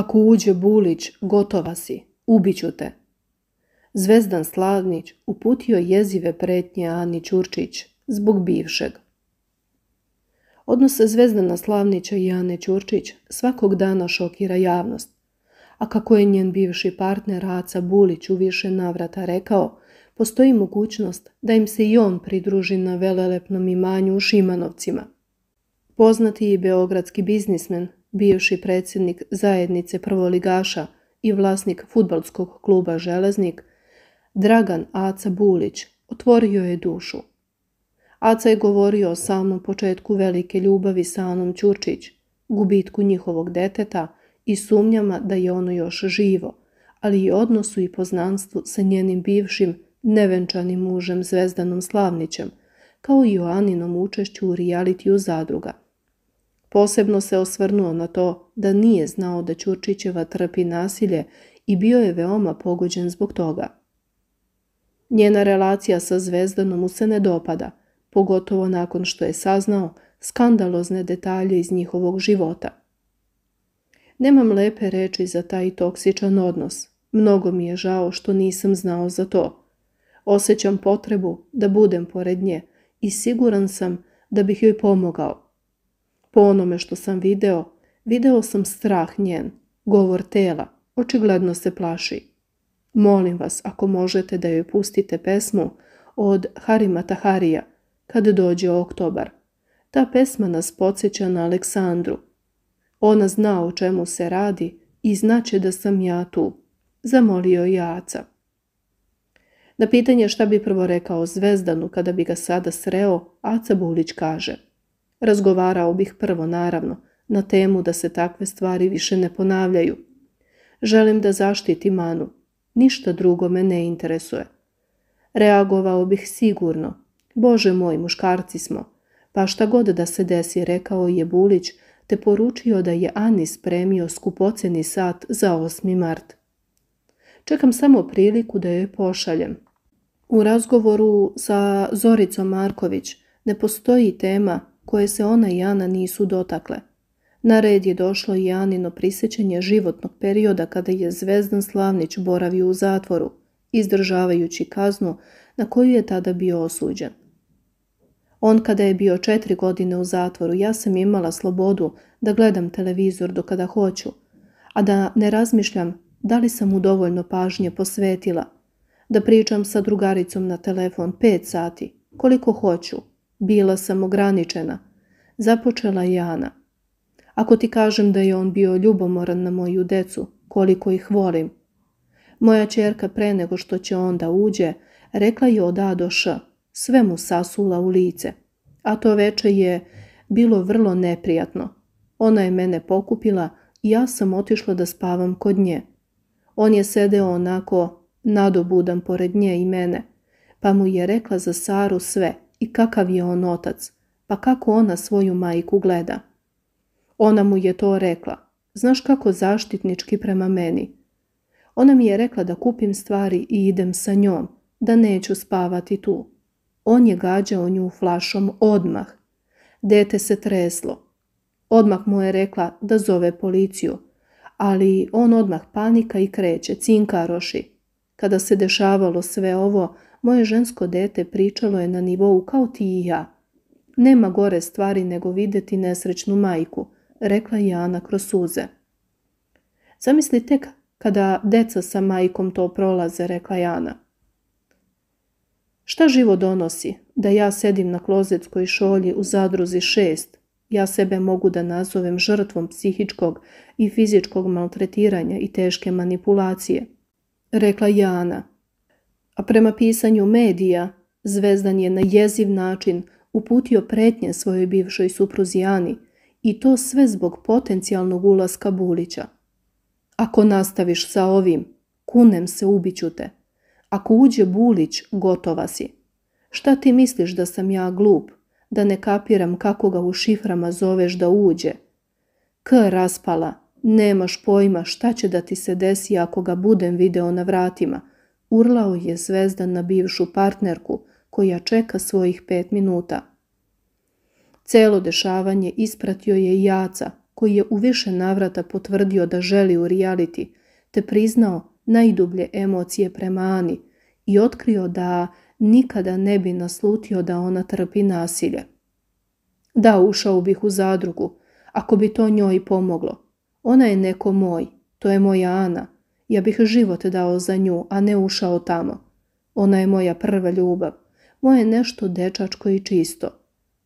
Ako uđe Bulić, gotova si, ubiću te. Zvezdan Slavnić uputio jezive pretnje Ani Ćurčić zbog bivšeg. Odnose Zvezdana Slavnića i Ane Ćurčić svakog dana šokira javnost, a kako je njen bivši partner Aca Bulić u više navrata rekao, postoji mogućnost da im se i on pridruži na velelepnom imanju u Šimanovcima. Poznati i beogradski biznismen bivši predsjednik zajednice prvoligaša i vlasnik futbalskog kluba Železnik, Dragan Aca Bulić otvorio je dušu. Aca je govorio o samom početku velike ljubavi sa Anom Ćurčić, gubitku njihovog deteta i sumnjama da je ono još živo, ali i odnosu i poznanstvu sa njenim bivšim, nevenčanim mužem Zvezdanom Slavnićem, kao i o Aninom učešću u realitiju zadruga – Posebno se osvrnuo na to da nije znao da Ćurčićeva trpi nasilje i bio je veoma pogođen zbog toga. Njena relacija sa Zvezdanom mu se ne dopada, pogotovo nakon što je saznao skandalozne detalje iz njihovog života. Nemam lepe reči za taj toksičan odnos. Mnogo mi je žao što nisam znao za to. Osećam potrebu da budem pored nje i siguran sam da bih joj pomogao. Po onome što sam video, video sam strah njen, govor tela, očigledno se plaši. Molim vas, ako možete da joj pustite pesmu od Harima Taharija, kad dođe oktobar. Ta pesma nas podsjeća na Aleksandru. Ona zna o čemu se radi i znaće da sam ja tu, zamolio je Aca. Na pitanje šta bi prvo rekao Zvezdanu kada bi ga sada sreo, Aca Bulić kaže – Razgovarao bih prvo, naravno, na temu da se takve stvari više ne ponavljaju. Želim da zaštiti Manu. Ništa drugo me ne interesuje. Reagovao bih sigurno. Bože moj, muškarci smo. Pa šta god da se desi, rekao je Bulić, te poručio da je Ani spremio skupoceni sat za 8. mart. Čekam samo priliku da joj pošaljem. U razgovoru sa Zoricom Marković ne postoji tema koje se ona i Ana nisu dotakle. Na red je došlo i Anino prisjećanje životnog perioda kada je Zvezdan Slavnić boravio u zatvoru, izdržavajući kaznu na koju je tada bio osuđen. On kada je bio četiri godine u zatvoru, ja sam imala slobodu da gledam televizor do kada hoću, a da ne razmišljam da li sam mu dovoljno pažnje posvetila, da pričam sa drugaricom na telefon pet sati, koliko hoću, bila sam ograničena, započela je Ana. Ako ti kažem da je on bio ljubomoran na moju decu, koliko ih volim. Moja čerka pre nego što će onda uđe, rekla je od A do Š, sve mu sasula u lice. A to veče je bilo vrlo neprijatno. Ona je mene pokupila i ja sam otišla da spavam kod nje. On je sedeo onako nadobudan pored nje i mene, pa mu je rekla za Saru sve – i kakav je on otac, pa kako ona svoju majku gleda. Ona mu je to rekla, znaš kako zaštitnički prema meni. Ona mi je rekla da kupim stvari i idem sa njom, da neću spavati tu. On je gađao nju flašom odmah. Dete se treslo. Odmah mu je rekla da zove policiju, ali on odmah panika i kreće, cinkaroši. Kada se dešavalo sve ovo, moje žensko dete pričalo je na nivou kao ti i ja. Nema gore stvari nego vidjeti nesrećnu majku, rekla je Ana kroz suze. Zamisli tek kada deca sa majkom to prolaze, rekla je Ana. Šta živo donosi? Da ja sedim na klozetskoj šolji u zadruzi šest. Ja sebe mogu da nazovem žrtvom psihičkog i fizičkog maltretiranja i teške manipulacije, rekla je Ana a prema pisanju medija Zvezdan je na jeziv način uputio pretnje svojoj bivšoj supruzi Ani i to sve zbog potencijalnog ulaska Bulića. Ako nastaviš sa ovim, kunem se ubiću te. Ako uđe Bulić, gotova si. Šta ti misliš da sam ja glup, da ne kapiram kako ga u šiframa zoveš da uđe? K raspala, nemaš pojma šta će da ti se desi ako ga budem video na vratima – Urlao je zvezdan na bivšu partnerku koja čeka svojih pet minuta. Celo dešavanje ispratio je Jaca koji je u više navrata potvrdio da želi u realiti te priznao najdublje emocije prema Ani i otkrio da nikada ne bi naslutio da ona trpi nasilje. Da, ušao bih u zadrugu, ako bi to njoj pomoglo. Ona je neko moj, to je moja Ana, ja bih život dao za nju, a ne ušao tamo. Ona je moja prva ljubav, moje nešto dečačko i čisto.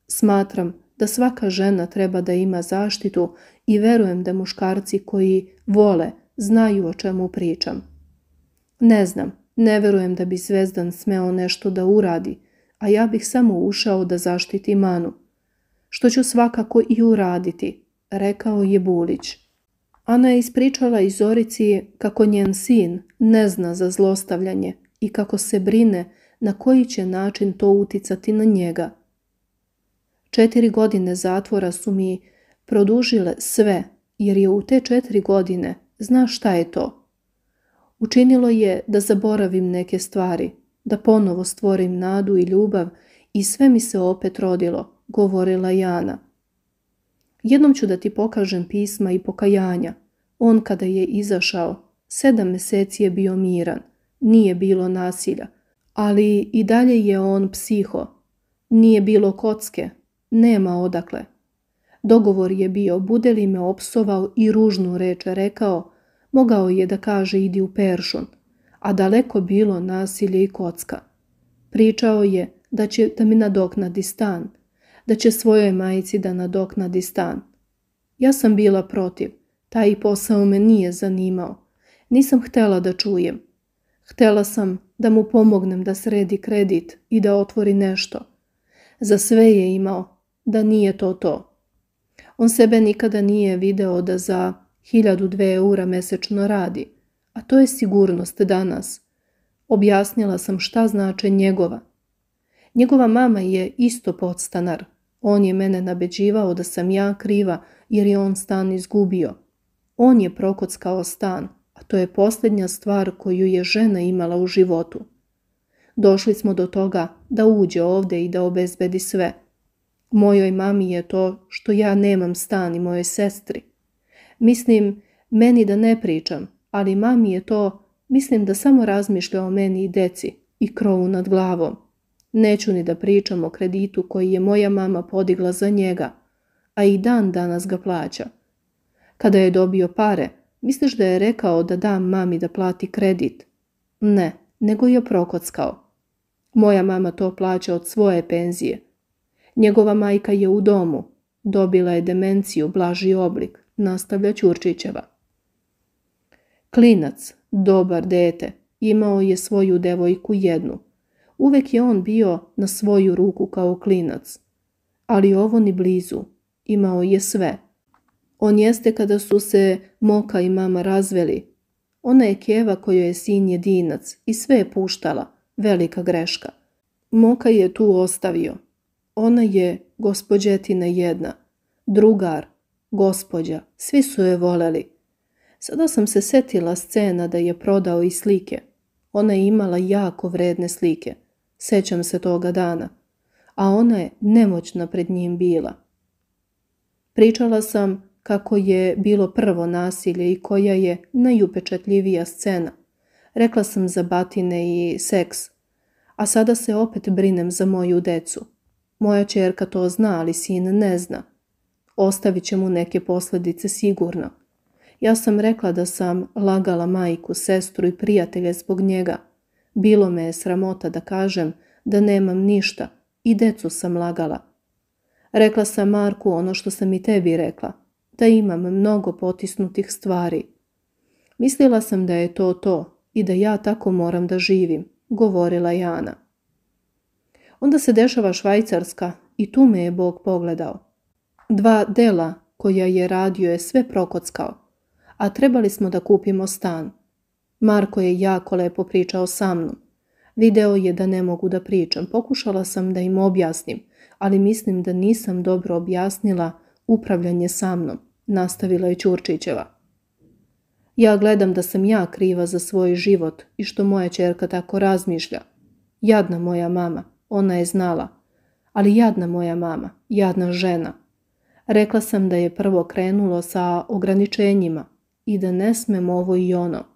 Smatram da svaka žena treba da ima zaštitu i verujem da muškarci koji vole znaju o čemu pričam. Ne znam, ne verujem da bi Zvezdan smeo nešto da uradi, a ja bih samo ušao da zaštiti Manu. Što ću svakako i uraditi, rekao je Bulić. Ana je ispričala i Zorici kako njen sin ne zna za zlostavljanje i kako se brine na koji će način to uticati na njega. Četiri godine zatvora su mi produžile sve, jer je u te četiri godine, zna šta je to. Učinilo je da zaboravim neke stvari, da ponovo stvorim nadu i ljubav i sve mi se opet rodilo, govorila Jana. Jednom ću da ti pokažem pisma i pokajanja. On kada je izašao, sedam mjeseci je bio miran. Nije bilo nasilja. Ali i dalje je on psiho. Nije bilo kocke. Nema odakle. Dogovor je bio, bude li me opsovao i ružnu reč rekao, mogao je da kaže idi u peršun, a daleko bilo nasilje i kocka. Pričao je da će da mi nadoknadi stan – da će svojoj majici da nadoknadi stan. Ja sam bila protiv. Taj posao me nije zanimao. Nisam htjela da čujem. Htjela sam da mu pomognem da sredi kredit i da otvori nešto. Za sve je imao da nije to to. On sebe nikada nije video da za hiljadu eura mesečno radi, a to je sigurnost danas. Objasnila sam šta znače njegova. Njegova mama je isto podstanar. On je mene nabeđivao da sam ja kriva jer je on stan izgubio. On je prokockao stan, a to je posljednja stvar koju je žena imala u životu. Došli smo do toga da uđe ovdje i da obezbedi sve. Mojoj mami je to što ja nemam stan i moje sestri. Mislim, meni da ne pričam, ali mami je to, mislim da samo razmišlja o meni i deci i krovu nad glavom. Neću ni da pričam o kreditu koji je moja mama podigla za njega, a i dan danas ga plaća. Kada je dobio pare, misliš da je rekao da dam mami da plati kredit? Ne, nego je prokockao. Moja mama to plaća od svoje penzije. Njegova majka je u domu. Dobila je demenciju, blaži oblik, nastavlja Ćurčićeva. Klinac, dobar dete, imao je svoju devojku jednu – Uvijek je on bio na svoju ruku kao klinac. Ali ovo ni blizu. Imao je sve. On jeste kada su se Moka i mama razveli. Ona je kjeva kojoj je sin jedinac i sve je puštala. Velika greška. Moka je tu ostavio. Ona je gospođetina jedna. Drugar, gospođa, svi su je voleli. Sada sam se setila scena da je prodao i slike. Ona je imala jako vredne slike. Sećam se toga dana. A ona je nemoćna pred njim bila. Pričala sam kako je bilo prvo nasilje i koja je najupečatljivija scena. Rekla sam za batine i seks. A sada se opet brinem za moju decu. Moja čerka to zna, ali sin ne zna. Ostavit će mu neke posljedice sigurno. Ja sam rekla da sam lagala majku, sestru i prijatelje zbog njega – bilo me je sramota da kažem da nemam ništa i decu sam lagala. Rekla sam Marku ono što sam i tebi rekla, da imam mnogo potisnutih stvari. Mislila sam da je to to i da ja tako moram da živim, govorila Jana. Onda se dešava Švajcarska i tu me je Bog pogledao. Dva dela koja je radio je sve prokockao, a trebali smo da kupimo stan. Marko je jako lepo pričao sa mnom. Video je da ne mogu da pričam. Pokušala sam da im objasnim, ali mislim da nisam dobro objasnila upravljanje sa mnom, nastavila je Ćurčićeva. Ja gledam da sam ja kriva za svoj život i što moja čerka tako razmišlja. Jadna moja mama, ona je znala. Ali jadna moja mama, jadna žena. Rekla sam da je prvo krenulo sa ograničenjima i da ne smem ovo i ono.